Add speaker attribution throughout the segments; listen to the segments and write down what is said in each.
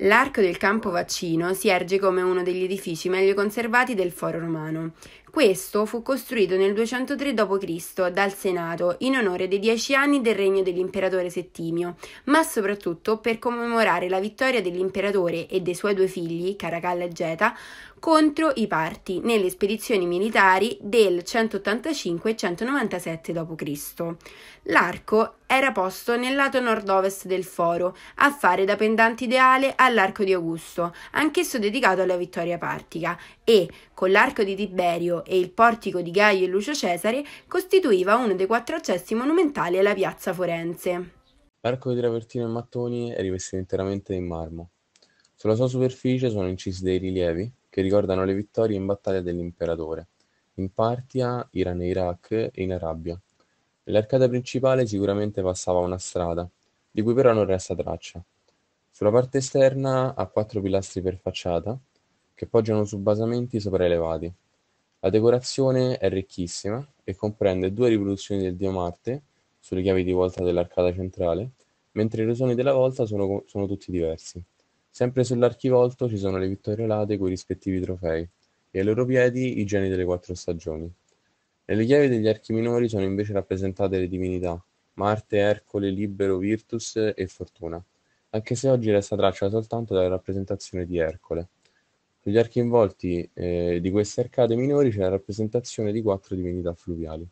Speaker 1: L'arco del campo vaccino si erge come uno degli edifici meglio conservati del foro romano. Questo fu costruito nel 203 d.C. dal Senato in onore dei dieci anni del regno dell'imperatore Settimio, ma soprattutto per commemorare la vittoria dell'imperatore e dei suoi due figli, Caracalla e Geta, contro i parti nelle spedizioni militari del 185 e 197 d.C. L'arco era posto nel lato nord-ovest del foro, a fare da pendante ideale all'arco di Augusto, anch'esso dedicato alla vittoria partica, e, con l'arco di Tiberio e il portico di Gaio e Lucio Cesare, costituiva uno dei quattro accessi monumentali alla piazza forense.
Speaker 2: L'arco di travertino e mattoni è rivestito interamente in marmo. Sulla sua superficie sono incisi dei rilievi, che ricordano le vittorie in battaglia dell'imperatore, in Partia, Iran e Iraq e in Arabia. Nell'arcata principale sicuramente passava una strada, di cui però non resta traccia. Sulla parte esterna ha quattro pilastri per facciata, che poggiano su basamenti sopraelevati. La decorazione è ricchissima e comprende due riproduzioni del dio Marte sulle chiavi di volta dell'arcata centrale, mentre i rosoni della volta sono, sono tutti diversi. Sempre sull'archivolto ci sono le vittorie late i rispettivi trofei e ai loro piedi i geni delle quattro stagioni. Nelle chiavi degli archi minori sono invece rappresentate le divinità Marte, Ercole, Libero, Virtus e Fortuna, anche se oggi resta traccia soltanto della rappresentazione di Ercole. Sugli archi involti eh, di queste arcate minori c'è la rappresentazione di quattro divinità fluviali.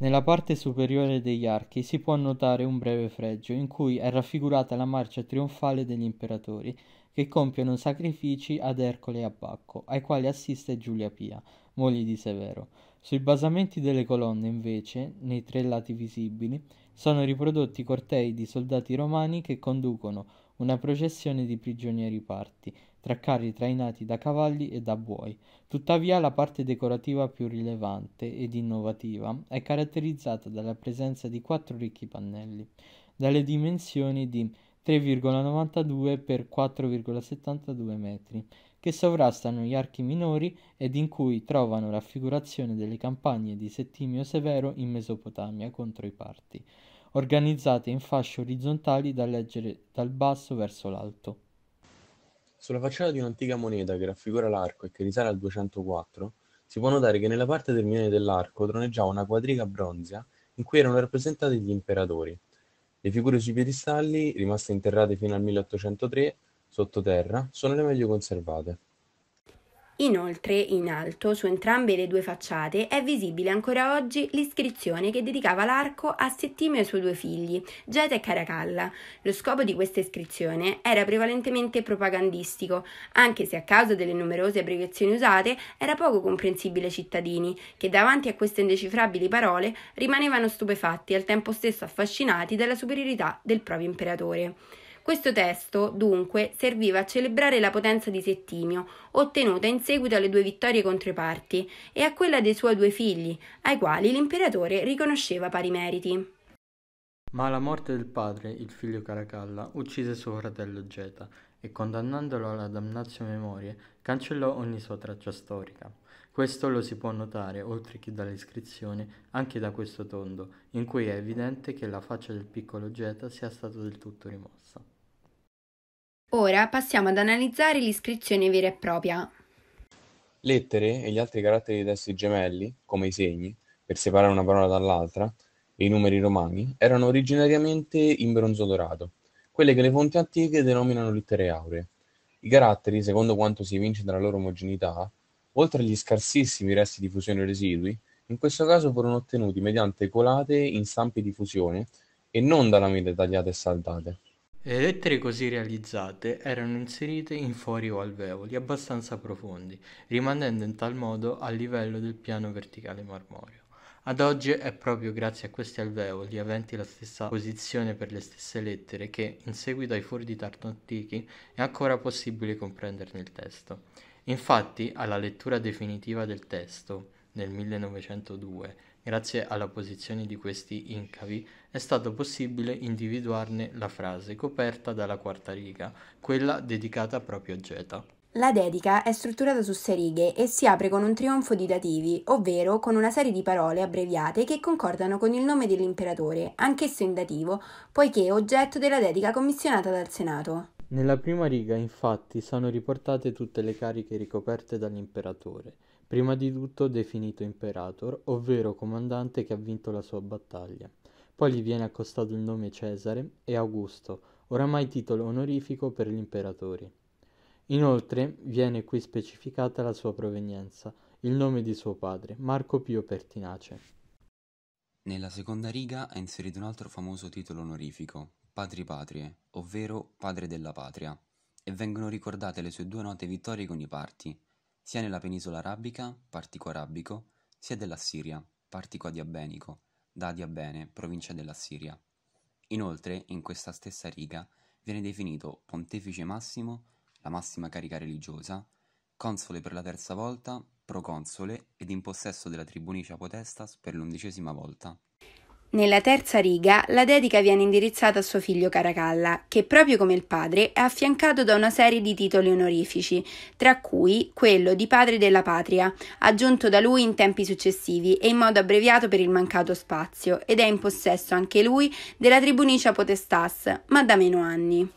Speaker 3: Nella parte superiore degli archi si può notare un breve fregio in cui è raffigurata la marcia trionfale degli imperatori che compiono sacrifici ad Ercole e a Bacco, ai quali assiste Giulia Pia, moglie di Severo. Sui basamenti delle colonne, invece, nei tre lati visibili, sono riprodotti cortei di soldati romani che conducono una processione di prigionieri parti, tra carri trainati da cavalli e da buoi. Tuttavia la parte decorativa più rilevante ed innovativa è caratterizzata dalla presenza di quattro ricchi pannelli, dalle dimensioni di 3,92 x 4,72 metri, che sovrastano gli archi minori ed in cui trovano raffigurazione delle campagne di Settimio Severo in Mesopotamia contro i parti organizzate in fasce orizzontali da leggere dal basso verso l'alto.
Speaker 2: Sulla facciata di un'antica moneta che raffigura l'arco e che risale al 204, si può notare che nella parte terminale dell'arco troneggiava una quadriga bronzea in cui erano rappresentati gli imperatori. Le figure sui piedistalli, rimaste interrate fino al 1803, sottoterra, sono le meglio conservate.
Speaker 1: Inoltre, in alto, su entrambe le due facciate, è visibile ancora oggi l'iscrizione che dedicava l'arco a Settimio e ai suoi due figli, Geta e Caracalla. Lo scopo di questa iscrizione era prevalentemente propagandistico, anche se a causa delle numerose abbreviazioni usate era poco comprensibile ai cittadini, che davanti a queste indecifrabili parole rimanevano stupefatti e al tempo stesso affascinati dalla superiorità del proprio imperatore. Questo testo, dunque, serviva a celebrare la potenza di Settimio, ottenuta in seguito alle due vittorie contro i parti, e a quella dei suoi due figli, ai quali l'imperatore riconosceva pari meriti.
Speaker 3: Ma alla morte del padre, il figlio Caracalla uccise suo fratello Geta e condannandolo alla damnazio memoria, cancellò ogni sua traccia storica. Questo lo si può notare, oltre che dall'iscrizione, anche da questo tondo, in cui è evidente che la faccia del piccolo Geta sia stata del tutto rimossa.
Speaker 1: Ora passiamo ad analizzare l'iscrizione vera e propria.
Speaker 2: Lettere e gli altri caratteri dei testi gemelli, come i segni, per separare una parola dall'altra, e i numeri romani, erano originariamente in bronzo dorato, quelle che le fonti antiche denominano lettere auree. I caratteri, secondo quanto si evince dalla loro omogeneità, oltre agli scarsissimi resti di fusione residui, in questo caso furono ottenuti mediante colate in stampi di fusione e non da lamelle tagliate e saldate.
Speaker 3: Le lettere così realizzate erano inserite in fori o alveoli abbastanza profondi, rimanendo in tal modo al livello del piano verticale marmoreo. Ad oggi è proprio grazie a questi alveoli aventi la stessa posizione per le stesse lettere che, in seguito ai fori di Tartu antichi, è ancora possibile comprenderne il testo. Infatti, alla lettura definitiva del testo, nel 1902, Grazie alla posizione di questi incavi è stato possibile individuarne la frase coperta dalla quarta riga, quella dedicata proprio a Geta.
Speaker 1: La dedica è strutturata su sei righe e si apre con un trionfo di dativi, ovvero con una serie di parole abbreviate che concordano con il nome dell'imperatore, anch'esso in dativo, poiché è oggetto della dedica commissionata dal Senato.
Speaker 3: Nella prima riga, infatti, sono riportate tutte le cariche ricoperte dall'imperatore prima di tutto definito imperator, ovvero comandante che ha vinto la sua battaglia. Poi gli viene accostato il nome Cesare e Augusto, oramai titolo onorifico per gli imperatori. Inoltre viene qui specificata la sua provenienza, il nome di suo padre, Marco Pio Pertinace.
Speaker 4: Nella seconda riga è inserito un altro famoso titolo onorifico, Patri Patrie, ovvero Padre della Patria, e vengono ricordate le sue due note vittorie con i parti, sia nella penisola arabica (partico arabico) sia della Siria, (partico adiabenico) da Adiabene, provincia della Siria. Inoltre, in questa stessa riga viene definito Pontefice Massimo, la massima carica religiosa, console per la terza volta, proconsole ed in possesso della tribunicia potestas per l'undicesima volta.
Speaker 1: Nella terza riga la dedica viene indirizzata a suo figlio Caracalla, che proprio come il padre è affiancato da una serie di titoli onorifici, tra cui quello di padre della patria, aggiunto da lui in tempi successivi e in modo abbreviato per il mancato spazio, ed è in possesso anche lui della tribunicia potestas, ma da meno anni.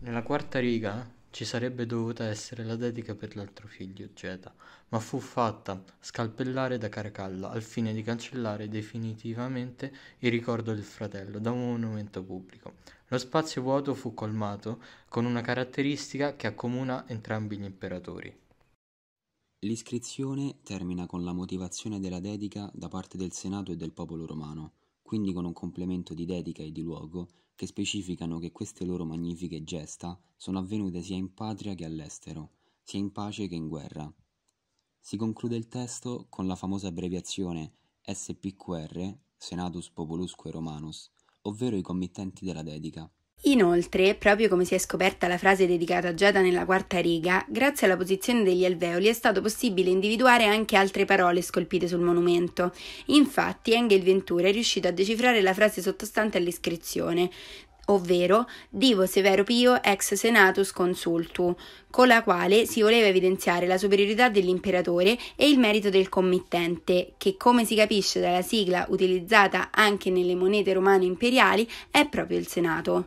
Speaker 3: Nella quarta riga ci sarebbe dovuta essere la dedica per l'altro figlio, Geta, ma fu fatta scalpellare da Caracalla al fine di cancellare definitivamente il ricordo del fratello da un monumento pubblico. Lo spazio vuoto fu colmato con una caratteristica che accomuna entrambi gli imperatori.
Speaker 4: L'iscrizione termina con la motivazione della dedica da parte del Senato e del popolo romano quindi con un complemento di dedica e di luogo, che specificano che queste loro magnifiche gesta sono avvenute sia in patria che all'estero, sia in pace che in guerra. Si conclude il testo con la famosa abbreviazione SPQR, Senatus Populusque Romanus, ovvero i committenti della dedica.
Speaker 1: Inoltre, proprio come si è scoperta la frase dedicata a Giada nella quarta riga, grazie alla posizione degli alveoli è stato possibile individuare anche altre parole scolpite sul monumento. Infatti, Engel Ventura è riuscito a decifrare la frase sottostante all'iscrizione, ovvero Divo Severo Pio ex Senatus Consultu, con la quale si voleva evidenziare la superiorità dell'imperatore e il merito del committente, che come si capisce dalla sigla utilizzata anche nelle monete romane imperiali è proprio il Senato.